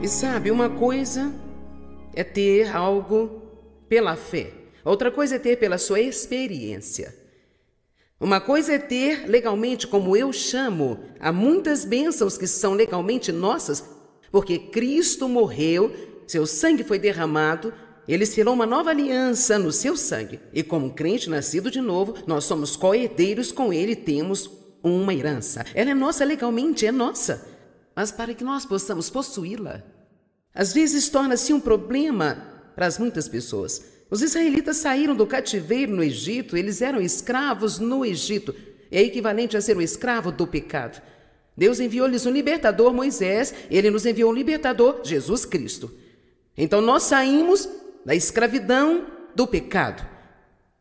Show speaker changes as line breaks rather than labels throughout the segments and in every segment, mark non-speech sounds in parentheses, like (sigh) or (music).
E sabe, uma coisa é ter algo pela fé, outra coisa é ter pela sua experiência. Uma coisa é ter legalmente, como eu chamo, há muitas bênçãos que são legalmente nossas, porque Cristo morreu, seu sangue foi derramado, ele selou uma nova aliança no seu sangue. E como crente nascido de novo, nós somos coerdeiros com ele e temos uma herança. Ela é nossa legalmente, é nossa mas para que nós possamos possuí-la. Às vezes torna-se um problema para as muitas pessoas. Os israelitas saíram do cativeiro no Egito, eles eram escravos no Egito, é equivalente a ser um escravo do pecado. Deus enviou-lhes um libertador, Moisés, ele nos enviou um libertador, Jesus Cristo. Então nós saímos da escravidão do pecado.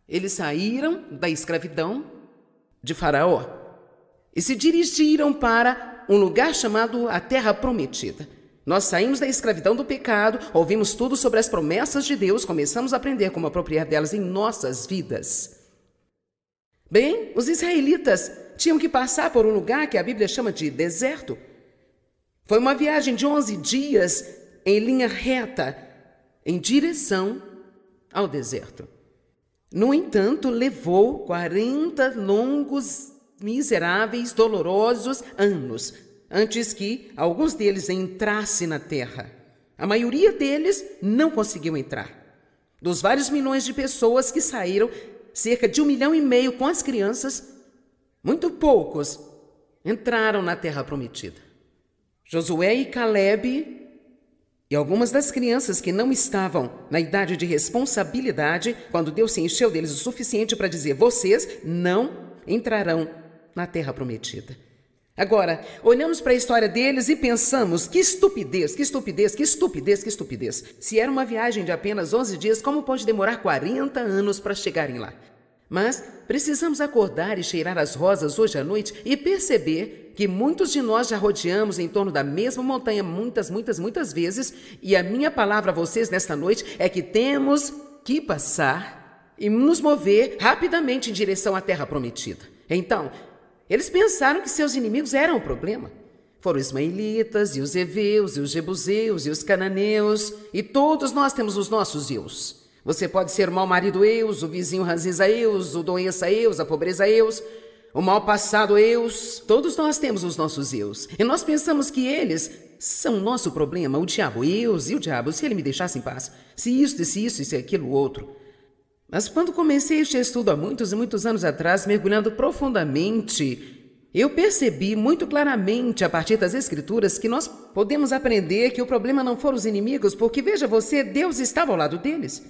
Eles saíram da escravidão de Faraó e se dirigiram para um lugar chamado a Terra Prometida. Nós saímos da escravidão do pecado, ouvimos tudo sobre as promessas de Deus, começamos a aprender como apropriar delas em nossas vidas. Bem, os israelitas tinham que passar por um lugar que a Bíblia chama de deserto. Foi uma viagem de 11 dias em linha reta, em direção ao deserto. No entanto, levou 40 longos, miseráveis, dolorosos anos antes que alguns deles entrassem na terra. A maioria deles não conseguiu entrar. Dos vários milhões de pessoas que saíram, cerca de um milhão e meio com as crianças, muito poucos entraram na terra prometida. Josué e Caleb e algumas das crianças que não estavam na idade de responsabilidade, quando Deus se encheu deles o suficiente para dizer: vocês não entrarão na terra prometida. Agora, olhamos para a história deles e pensamos: que estupidez, que estupidez, que estupidez, que estupidez. Se era uma viagem de apenas 11 dias, como pode demorar 40 anos para chegarem lá? Mas precisamos acordar e cheirar as rosas hoje à noite e perceber que muitos de nós já rodeamos em torno da mesma montanha muitas, muitas, muitas vezes, e a minha palavra a vocês nesta noite é que temos que passar e nos mover rapidamente em direção à terra prometida. Então, eles pensaram que seus inimigos eram o problema. Foram os ismaelitas, e os heveus, e os jebuseus, e os cananeus, e todos nós temos os nossos eus. Você pode ser o mau marido eus, o vizinho ranzinza eus, o doença eus, a pobreza eus, o mal passado eus. Todos nós temos os nossos eus. E nós pensamos que eles são nosso problema, o diabo eus e o diabo, se ele me deixasse em paz. Se isso, se isso, e se aquilo, outro. Mas quando comecei este estudo há muitos e muitos anos atrás, mergulhando profundamente, eu percebi muito claramente a partir das escrituras que nós podemos aprender que o problema não foram os inimigos, porque veja você, Deus estava ao lado deles.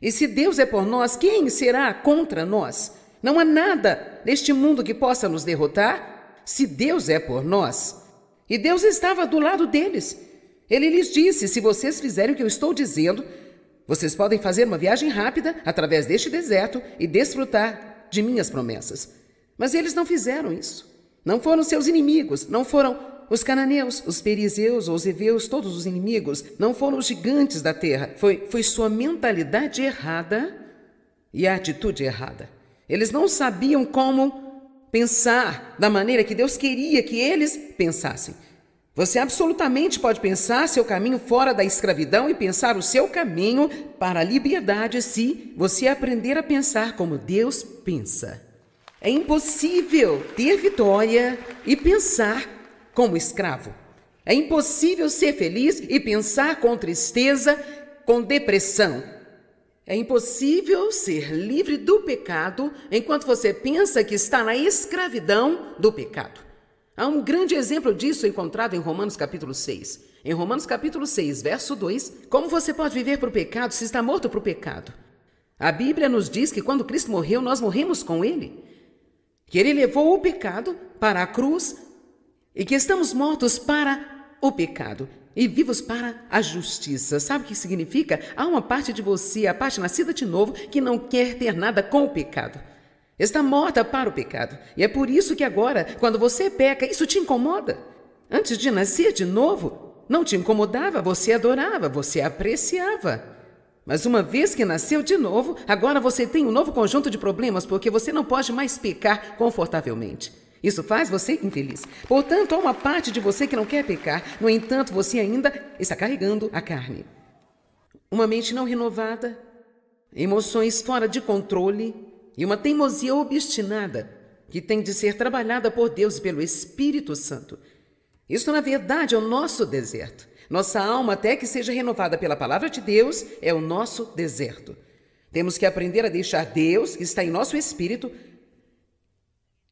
E se Deus é por nós, quem será contra nós? Não há nada neste mundo que possa nos derrotar se Deus é por nós. E Deus estava do lado deles. Ele lhes disse: Se vocês fizerem o que eu estou dizendo, vocês podem fazer uma viagem rápida através deste deserto e desfrutar de minhas promessas. Mas eles não fizeram isso. Não foram seus inimigos, não foram os cananeus, os perizeus, os heveus, todos os inimigos, não foram os gigantes da terra. Foi, foi sua mentalidade errada e a atitude errada. Eles não sabiam como pensar da maneira que Deus queria que eles pensassem. Você absolutamente pode pensar seu caminho fora da escravidão e pensar o seu caminho para a liberdade se você aprender a pensar como Deus pensa. É impossível ter vitória e pensar como escravo. É impossível ser feliz e pensar com tristeza, com depressão. É impossível ser livre do pecado enquanto você pensa que está na escravidão do pecado. Há um grande exemplo disso encontrado em Romanos capítulo 6. Em Romanos capítulo 6, verso 2, como você pode viver para o pecado se está morto para o pecado? A Bíblia nos diz que quando Cristo morreu, nós morremos com Ele. Que Ele levou o pecado para a cruz e que estamos mortos para o pecado e vivos para a justiça. Sabe o que significa? Há uma parte de você, a parte nascida de novo, que não quer ter nada com o pecado. Está morta para o pecado. E é por isso que agora, quando você peca, isso te incomoda. Antes de nascer de novo, não te incomodava, você adorava, você apreciava. Mas uma vez que nasceu de novo, agora você tem um novo conjunto de problemas porque você não pode mais pecar confortavelmente. Isso faz você infeliz. Portanto, há uma parte de você que não quer pecar, no entanto, você ainda está carregando a carne. Uma mente não renovada, emoções fora de controle, e uma teimosia obstinada que tem de ser trabalhada por Deus pelo Espírito Santo. Isso, na verdade, é o nosso deserto. Nossa alma, até que seja renovada pela palavra de Deus, é o nosso deserto. Temos que aprender a deixar Deus, que está em nosso espírito,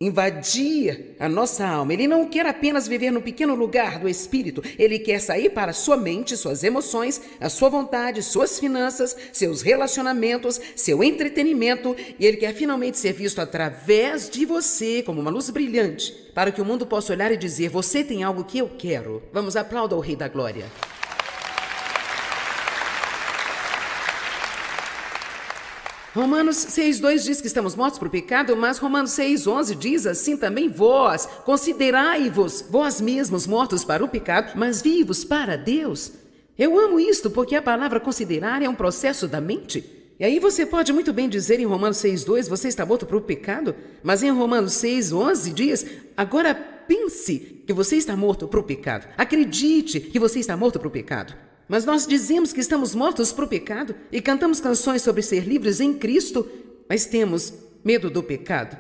invadir a nossa alma. Ele não quer apenas viver no pequeno lugar do espírito, ele quer sair para sua mente, suas emoções, a sua vontade, suas finanças, seus relacionamentos, seu entretenimento, e ele quer finalmente ser visto através de você como uma luz brilhante, para que o mundo possa olhar e dizer: Você tem algo que eu quero. Vamos aplauda o Rei da Glória. Romanos 6,2 diz que estamos mortos para o pecado, mas Romanos 6,11 diz assim também: Vós, considerai-vos, vós mesmos mortos para o pecado, mas vivos para Deus. Eu amo isto porque a palavra considerar é um processo da mente. E aí você pode muito bem dizer em Romanos 6,2: Você está morto para o pecado, mas em Romanos 6,11 diz: Agora pense que você está morto para o pecado. Acredite que você está morto para o pecado. Mas nós dizemos que estamos mortos para o pecado e cantamos canções sobre ser livres em Cristo, mas temos medo do pecado.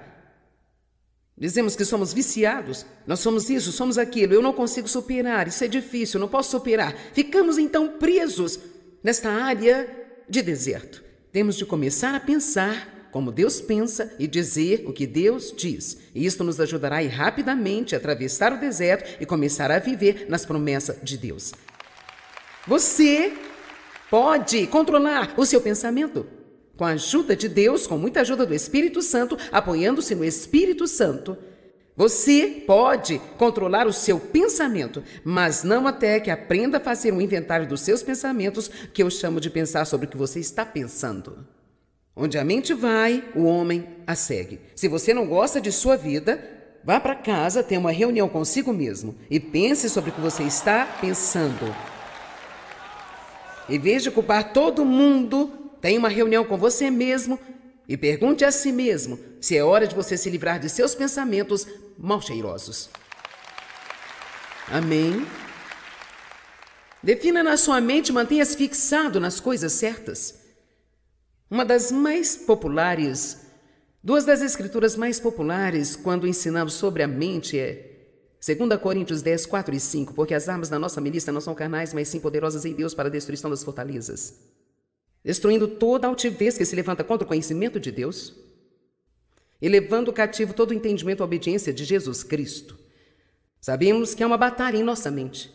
Dizemos que somos viciados, nós somos isso, somos aquilo, eu não consigo superar, isso é difícil, não posso superar. Ficamos então presos nesta área de deserto. Temos de começar a pensar como Deus pensa e dizer o que Deus diz. E isto nos ajudará a ir rapidamente a atravessar o deserto e começar a viver nas promessas de Deus. Você pode controlar o seu pensamento. Com a ajuda de Deus, com muita ajuda do Espírito Santo, apoiando-se no Espírito Santo, você pode controlar o seu pensamento, mas não até que aprenda a fazer um inventário dos seus pensamentos, que eu chamo de pensar sobre o que você está pensando. Onde a mente vai, o homem a segue. Se você não gosta de sua vida, vá para casa, tenha uma reunião consigo mesmo e pense sobre o que você está pensando. Em vez de culpar todo mundo, tenha uma reunião com você mesmo e pergunte a si mesmo se é hora de você se livrar de seus pensamentos mal cheirosos. Amém? Defina na sua mente, mantenha-se fixado nas coisas certas. Uma das mais populares, duas das escrituras mais populares quando ensinamos sobre a mente é 2 Coríntios 10, 4 e 5, porque as armas da nossa milícia não são carnais, mas sim poderosas em Deus para a destruição das fortalezas, destruindo toda altivez que se levanta contra o conhecimento de Deus e levando cativo todo o entendimento à obediência de Jesus Cristo. Sabemos que há uma batalha em nossa mente.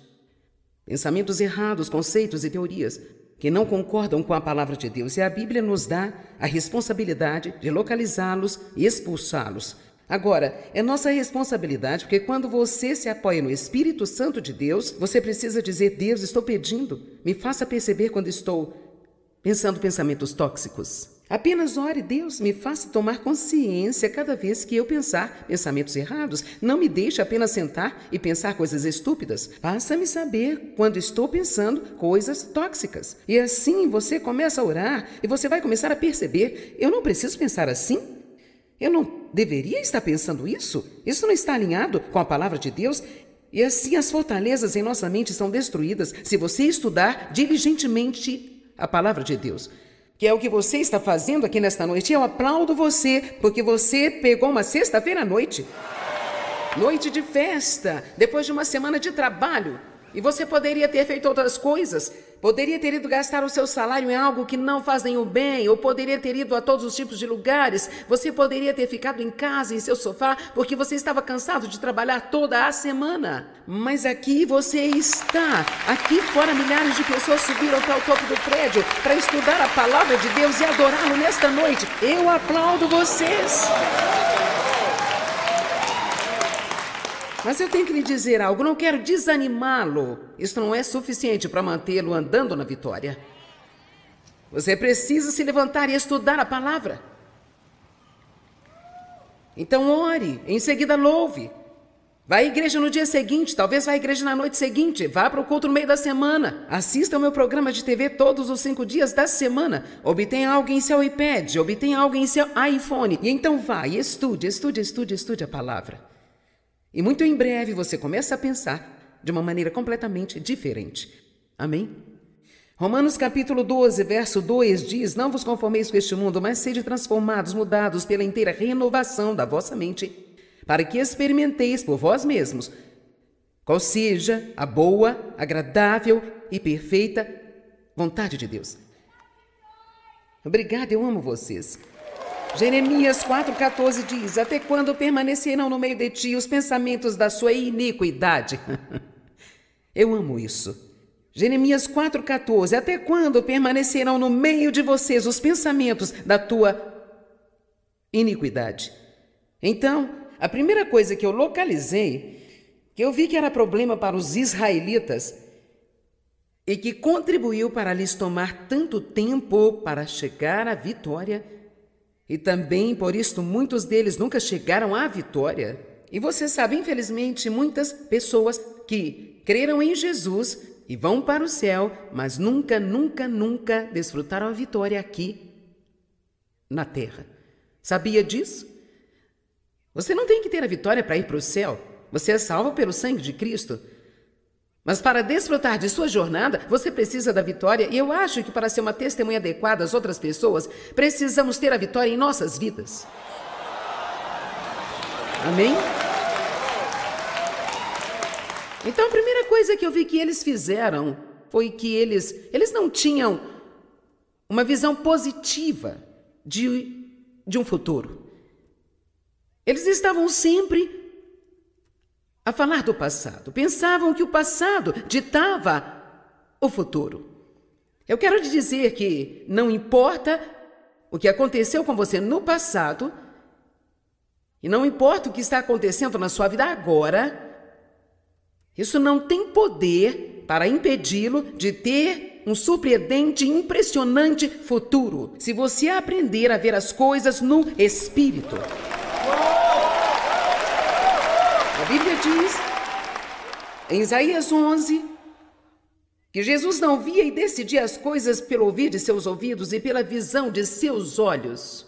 Pensamentos errados, conceitos e teorias que não concordam com a palavra de Deus, e a Bíblia nos dá a responsabilidade de localizá-los e expulsá-los Agora, é nossa responsabilidade, porque quando você se apoia no Espírito Santo de Deus, você precisa dizer: Deus, estou pedindo, me faça perceber quando estou pensando pensamentos tóxicos. Apenas ore, Deus, me faça tomar consciência cada vez que eu pensar pensamentos errados. Não me deixe apenas sentar e pensar coisas estúpidas. Faça-me saber quando estou pensando coisas tóxicas. E assim você começa a orar e você vai começar a perceber: eu não preciso pensar assim. Eu não deveria estar pensando isso? Isso não está alinhado com a palavra de Deus? E assim as fortalezas em nossa mente são destruídas se você estudar diligentemente a palavra de Deus. Que é o que você está fazendo aqui nesta noite. Eu aplaudo você, porque você pegou uma sexta-feira à noite. Noite de festa, depois de uma semana de trabalho. E você poderia ter feito outras coisas. Poderia ter ido gastar o seu salário em algo que não faz nenhum bem, ou poderia ter ido a todos os tipos de lugares. Você poderia ter ficado em casa, em seu sofá, porque você estava cansado de trabalhar toda a semana. Mas aqui você está. Aqui fora, milhares de pessoas subiram até o topo do prédio para estudar a palavra de Deus e adorá-lo nesta noite. Eu aplaudo vocês. Mas eu tenho que lhe dizer algo, não quero desanimá-lo. Isso não é suficiente para mantê-lo andando na vitória. Você precisa se levantar e estudar a palavra. Então ore, em seguida louve. Vá à igreja no dia seguinte, talvez vá à igreja na noite seguinte, vá para o culto no meio da semana, assista ao meu programa de TV todos os cinco dias da semana, obtenha algo em seu iPad, obtenha algo em seu iPhone, e então vá e estude, estude, estude, estude a palavra. E muito em breve você começa a pensar de uma maneira completamente diferente. Amém? Romanos capítulo 12, verso 2 diz: Não vos conformeis com este mundo, mas sede transformados, mudados pela inteira renovação da vossa mente, para que experimenteis por vós mesmos qual seja a boa, agradável e perfeita vontade de Deus. Obrigada, eu amo vocês. Jeremias 4,14 diz: Até quando permanecerão no meio de ti os pensamentos da sua iniquidade? (laughs) Eu amo isso. Jeremias 4,14: Até quando permanecerão no meio de vocês os pensamentos da tua iniquidade? Então, a primeira coisa que eu localizei, que eu vi que era problema para os israelitas e que contribuiu para lhes tomar tanto tempo para chegar à vitória, e também por isto muitos deles nunca chegaram à vitória. E você sabe, infelizmente, muitas pessoas que creram em Jesus e vão para o céu, mas nunca, nunca, nunca desfrutaram a vitória aqui na terra. Sabia disso? Você não tem que ter a vitória para ir para o céu. Você é salvo pelo sangue de Cristo. Mas para desfrutar de sua jornada, você precisa da vitória, e eu acho que para ser uma testemunha adequada às outras pessoas, precisamos ter a vitória em nossas vidas. Amém? Então a primeira coisa que eu vi que eles fizeram foi que eles, eles não tinham uma visão positiva de, de um futuro. Eles estavam sempre a falar do passado. Pensavam que o passado ditava o futuro. Eu quero te dizer que não importa o que aconteceu com você no passado, e não importa o que está acontecendo na sua vida agora, isso não tem poder para impedi-lo de ter um surpreendente e impressionante futuro, se você aprender a ver as coisas no espírito. Bíblia diz, em Isaías 11, que Jesus não via e decidia as coisas pelo ouvir de seus ouvidos e pela visão de seus olhos.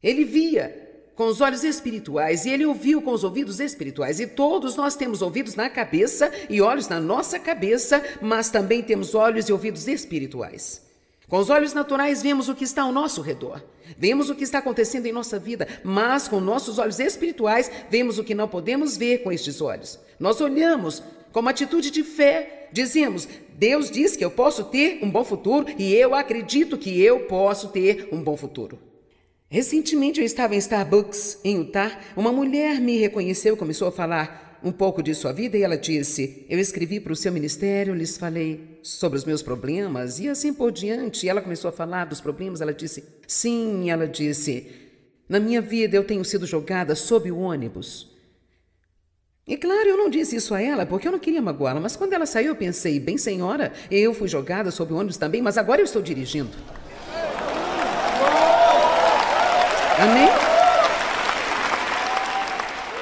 Ele via com os olhos espirituais e ele ouviu com os ouvidos espirituais. E todos nós temos ouvidos na cabeça e olhos na nossa cabeça, mas também temos olhos e ouvidos espirituais. Com os olhos naturais, vemos o que está ao nosso redor, vemos o que está acontecendo em nossa vida, mas com nossos olhos espirituais, vemos o que não podemos ver com estes olhos. Nós olhamos com uma atitude de fé, dizemos: Deus diz que eu posso ter um bom futuro e eu acredito que eu posso ter um bom futuro. Recentemente eu estava em Starbucks, em Utah. Uma mulher me reconheceu e começou a falar: um pouco de sua vida e ela disse: Eu escrevi para o seu ministério, lhes falei sobre os meus problemas e assim por diante. E ela começou a falar dos problemas, ela disse: Sim, ela disse: Na minha vida eu tenho sido jogada sob o ônibus. E claro, eu não disse isso a ela porque eu não queria magoá-la, mas quando ela saiu eu pensei: Bem, senhora, eu fui jogada sob o ônibus também, mas agora eu estou dirigindo. Amém?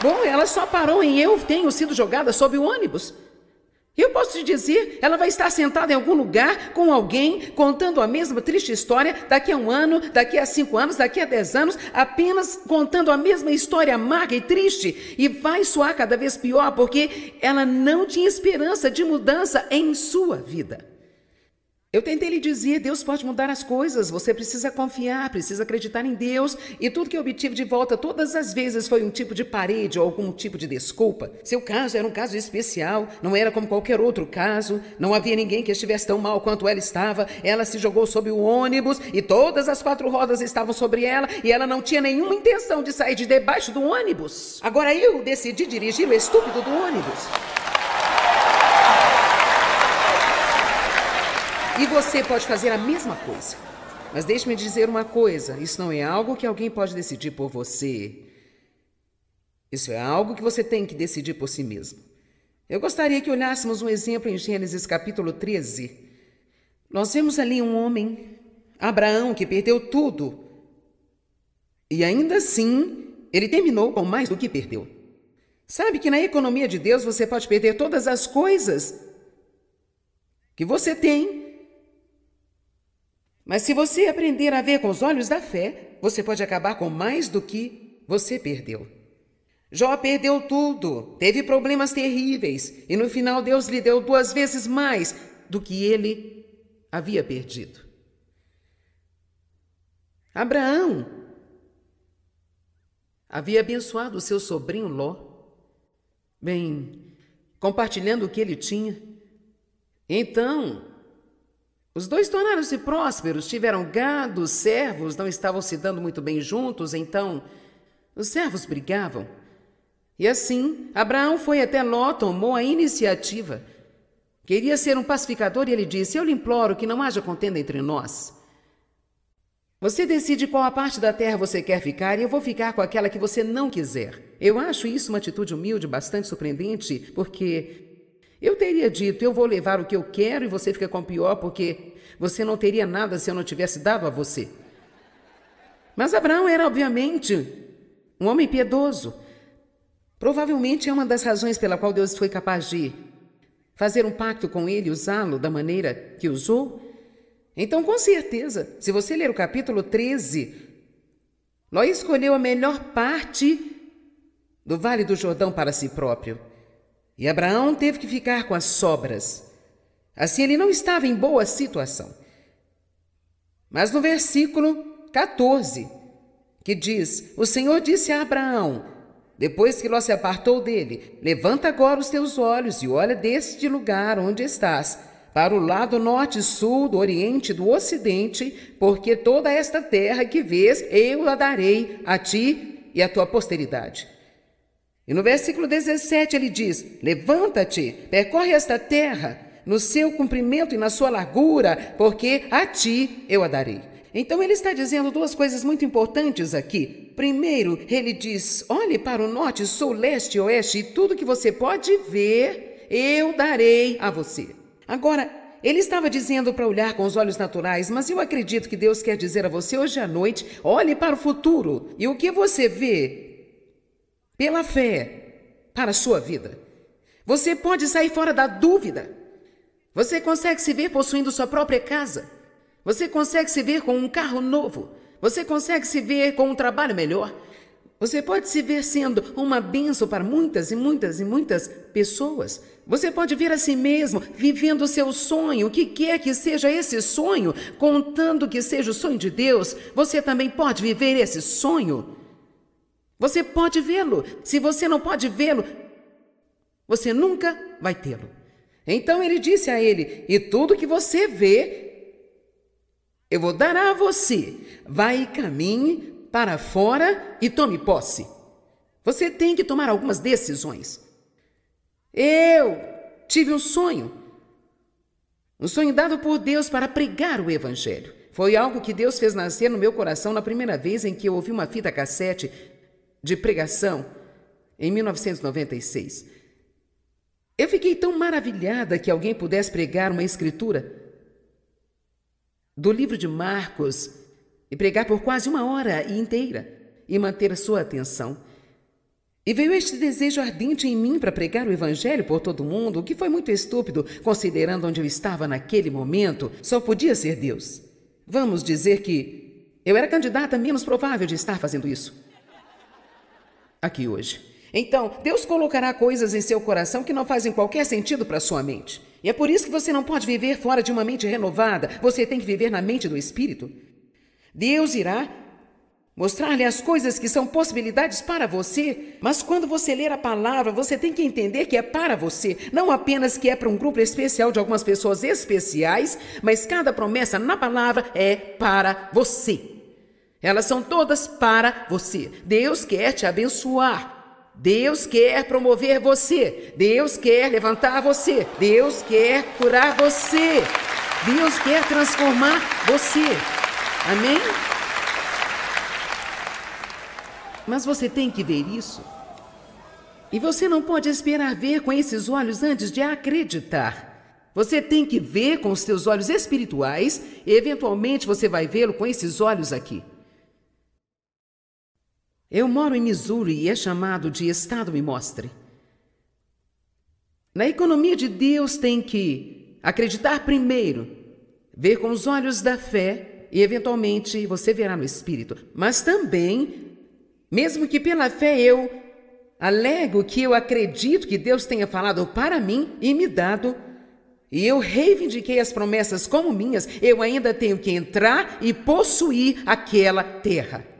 Bom, ela só parou em eu tenho sido jogada sob o ônibus. Eu posso te dizer, ela vai estar sentada em algum lugar com alguém contando a mesma triste história daqui a um ano, daqui a cinco anos, daqui a dez anos, apenas contando a mesma história amarga e triste. E vai soar cada vez pior porque ela não tinha esperança de mudança em sua vida. Eu tentei lhe dizer, Deus pode mudar as coisas, você precisa confiar, precisa acreditar em Deus, e tudo que eu obtive de volta todas as vezes foi um tipo de parede ou algum tipo de desculpa. Seu caso era um caso especial, não era como qualquer outro caso, não havia ninguém que estivesse tão mal quanto ela estava, ela se jogou sobre o ônibus e todas as quatro rodas estavam sobre ela e ela não tinha nenhuma intenção de sair de debaixo do ônibus. Agora eu decidi dirigir o estúpido do ônibus. E você pode fazer a mesma coisa. Mas deixe-me dizer uma coisa: isso não é algo que alguém pode decidir por você. Isso é algo que você tem que decidir por si mesmo. Eu gostaria que olhássemos um exemplo em Gênesis capítulo 13. Nós vemos ali um homem, Abraão, que perdeu tudo. E ainda assim, ele terminou com mais do que perdeu. Sabe que na economia de Deus você pode perder todas as coisas que você tem mas se você aprender a ver com os olhos da fé, você pode acabar com mais do que você perdeu. Jó perdeu tudo, teve problemas terríveis, e no final Deus lhe deu duas vezes mais do que ele havia perdido. Abraão havia abençoado seu sobrinho Ló, bem, compartilhando o que ele tinha. Então, os dois tornaram-se prósperos, tiveram gado, servos não estavam se dando muito bem juntos, então os servos brigavam. E assim, Abraão foi até Ló, tomou a iniciativa. Queria ser um pacificador e ele disse: Eu lhe imploro que não haja contenda entre nós. Você decide qual a parte da terra você quer ficar e eu vou ficar com aquela que você não quiser. Eu acho isso uma atitude humilde bastante surpreendente, porque eu teria dito: eu vou levar o que eu quero e você fica com o pior, porque você não teria nada se eu não tivesse dado a você. Mas Abraão era, obviamente, um homem piedoso. Provavelmente é uma das razões pela qual Deus foi capaz de fazer um pacto com ele, usá-lo da maneira que usou. Então, com certeza, se você ler o capítulo 13, Ló escolheu a melhor parte do Vale do Jordão para si próprio. E Abraão teve que ficar com as sobras. Assim, ele não estava em boa situação. Mas no versículo 14, que diz: O Senhor disse a Abraão, depois que Ló se apartou dele: Levanta agora os teus olhos e olha deste lugar onde estás, para o lado norte, sul, do oriente e do ocidente, porque toda esta terra que vês eu a darei a ti e à tua posteridade. E no versículo 17 ele diz: Levanta-te, percorre esta terra, no seu comprimento e na sua largura, porque a ti eu a darei. Então ele está dizendo duas coisas muito importantes aqui. Primeiro, ele diz: Olhe para o norte, sul, leste, oeste, e tudo que você pode ver, eu darei a você. Agora, ele estava dizendo para olhar com os olhos naturais, mas eu acredito que Deus quer dizer a você hoje à noite: olhe para o futuro, e o que você vê, pela fé para a sua vida. Você pode sair fora da dúvida. Você consegue se ver possuindo sua própria casa. Você consegue se ver com um carro novo. Você consegue se ver com um trabalho melhor. Você pode se ver sendo uma bênção para muitas e muitas e muitas pessoas. Você pode ver a si mesmo vivendo o seu sonho, o que quer que seja esse sonho, contando que seja o sonho de Deus. Você também pode viver esse sonho você pode vê-lo. Se você não pode vê-lo, você nunca vai tê-lo. Então ele disse a ele: E tudo que você vê, eu vou dar a você. Vai e caminhe para fora e tome posse. Você tem que tomar algumas decisões. Eu tive um sonho. Um sonho dado por Deus para pregar o Evangelho. Foi algo que Deus fez nascer no meu coração na primeira vez em que eu ouvi uma fita cassete de pregação em 1996. Eu fiquei tão maravilhada que alguém pudesse pregar uma escritura do livro de Marcos e pregar por quase uma hora inteira e manter a sua atenção. E veio este desejo ardente em mim para pregar o Evangelho por todo mundo, o que foi muito estúpido, considerando onde eu estava naquele momento, só podia ser Deus. Vamos dizer que eu era candidata menos provável de estar fazendo isso aqui hoje. Então, Deus colocará coisas em seu coração que não fazem qualquer sentido para sua mente. E é por isso que você não pode viver fora de uma mente renovada. Você tem que viver na mente do Espírito. Deus irá mostrar-lhe as coisas que são possibilidades para você, mas quando você ler a palavra, você tem que entender que é para você, não apenas que é para um grupo especial de algumas pessoas especiais, mas cada promessa na palavra é para você. Elas são todas para você. Deus quer te abençoar. Deus quer promover você. Deus quer levantar você. Deus quer curar você. Deus quer transformar você. Amém? Mas você tem que ver isso. E você não pode esperar ver com esses olhos antes de acreditar. Você tem que ver com os seus olhos espirituais, e eventualmente você vai vê-lo com esses olhos aqui. Eu moro em Missouri e é chamado de Estado Me Mostre. Na economia de Deus tem que acreditar primeiro, ver com os olhos da fé e eventualmente você verá no espírito. Mas também, mesmo que pela fé eu alego que eu acredito que Deus tenha falado para mim e me dado, e eu reivindiquei as promessas como minhas, eu ainda tenho que entrar e possuir aquela terra.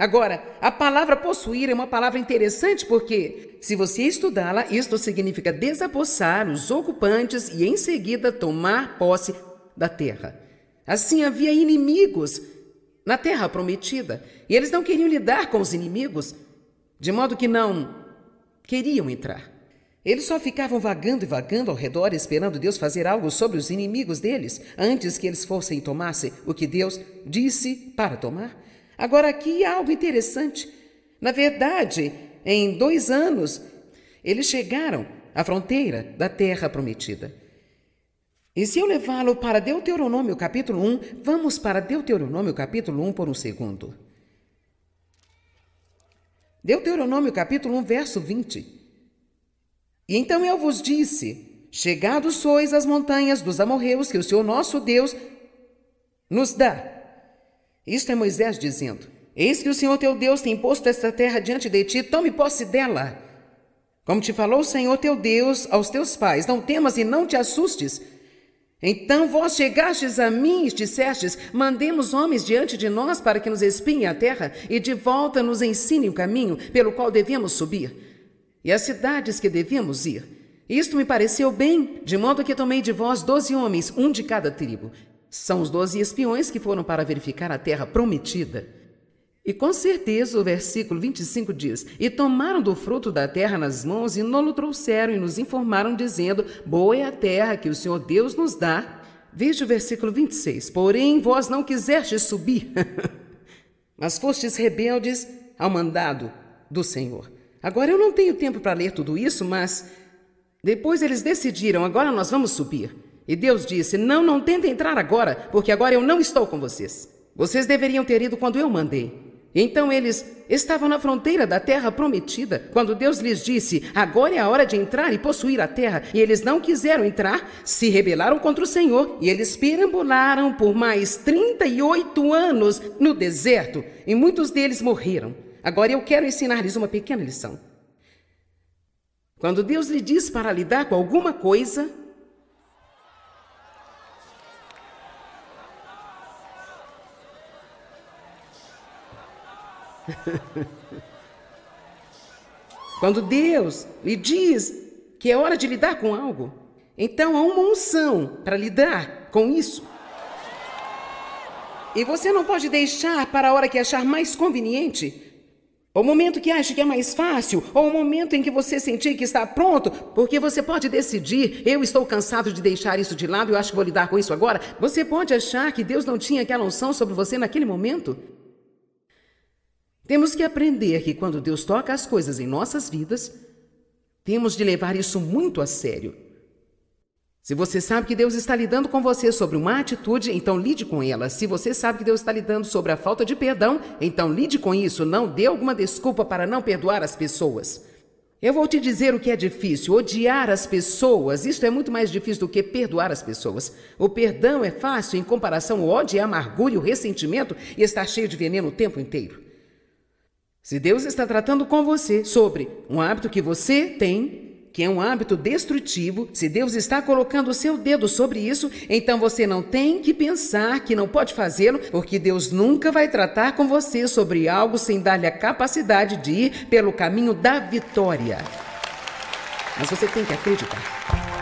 Agora, a palavra possuir é uma palavra interessante porque, se você estudá-la, isto significa desapossar os ocupantes e, em seguida, tomar posse da terra. Assim, havia inimigos na terra prometida e eles não queriam lidar com os inimigos, de modo que não queriam entrar. Eles só ficavam vagando e vagando ao redor, esperando Deus fazer algo sobre os inimigos deles, antes que eles fossem e tomassem o que Deus disse para tomar. Agora, aqui há algo interessante. Na verdade, em dois anos, eles chegaram à fronteira da terra prometida. E se eu levá-lo para Deuteronômio capítulo 1, vamos para Deuteronômio capítulo 1 por um segundo. Deuteronômio capítulo 1, verso 20. E então eu vos disse: Chegados sois às montanhas dos amorreus que o Senhor nosso Deus nos dá. Isto é Moisés dizendo: Eis que o Senhor teu Deus tem posto esta terra diante de ti, tome posse dela. Como te falou o Senhor teu Deus aos teus pais, não temas e não te assustes. Então vós chegastes a mim e dissestes: Mandemos homens diante de nós para que nos espiem a terra, e de volta nos ensinem o caminho pelo qual devemos subir, e as cidades que devemos ir. Isto me pareceu bem, de modo que tomei de vós doze homens, um de cada tribo, são os doze espiões que foram para verificar a terra prometida. E com certeza o versículo 25 diz: E tomaram do fruto da terra nas mãos e não lo trouxeram e nos informaram, dizendo: Boa é a terra que o Senhor Deus nos dá. Veja o versículo 26. Porém, vós não quisestes subir, (laughs) mas fostes rebeldes ao mandado do Senhor. Agora eu não tenho tempo para ler tudo isso, mas depois eles decidiram: agora nós vamos subir. E Deus disse: Não, não tenta entrar agora, porque agora eu não estou com vocês. Vocês deveriam ter ido quando eu mandei. Então eles estavam na fronteira da terra prometida, quando Deus lhes disse: Agora é a hora de entrar e possuir a terra. E eles não quiseram entrar, se rebelaram contra o Senhor, e eles perambularam por mais 38 anos no deserto, e muitos deles morreram. Agora eu quero ensinar-lhes uma pequena lição. Quando Deus lhe diz para lidar com alguma coisa, (laughs) Quando Deus lhe diz que é hora de lidar com algo, então há uma unção para lidar com isso. E você não pode deixar para a hora que achar mais conveniente, o momento que acha que é mais fácil, ou o momento em que você sentir que está pronto, porque você pode decidir: eu estou cansado de deixar isso de lado, eu acho que vou lidar com isso agora. Você pode achar que Deus não tinha aquela unção sobre você naquele momento? Temos que aprender que quando Deus toca as coisas em nossas vidas, temos de levar isso muito a sério. Se você sabe que Deus está lidando com você sobre uma atitude, então lide com ela. Se você sabe que Deus está lidando sobre a falta de perdão, então lide com isso. Não dê alguma desculpa para não perdoar as pessoas. Eu vou te dizer o que é difícil: odiar as pessoas. Isto é muito mais difícil do que perdoar as pessoas. O perdão é fácil em comparação ao ódio, a amargura e o ressentimento e estar cheio de veneno o tempo inteiro. Se Deus está tratando com você sobre um hábito que você tem, que é um hábito destrutivo, se Deus está colocando o seu dedo sobre isso, então você não tem que pensar que não pode fazê-lo, porque Deus nunca vai tratar com você sobre algo sem dar-lhe a capacidade de ir pelo caminho da vitória. Mas você tem que acreditar.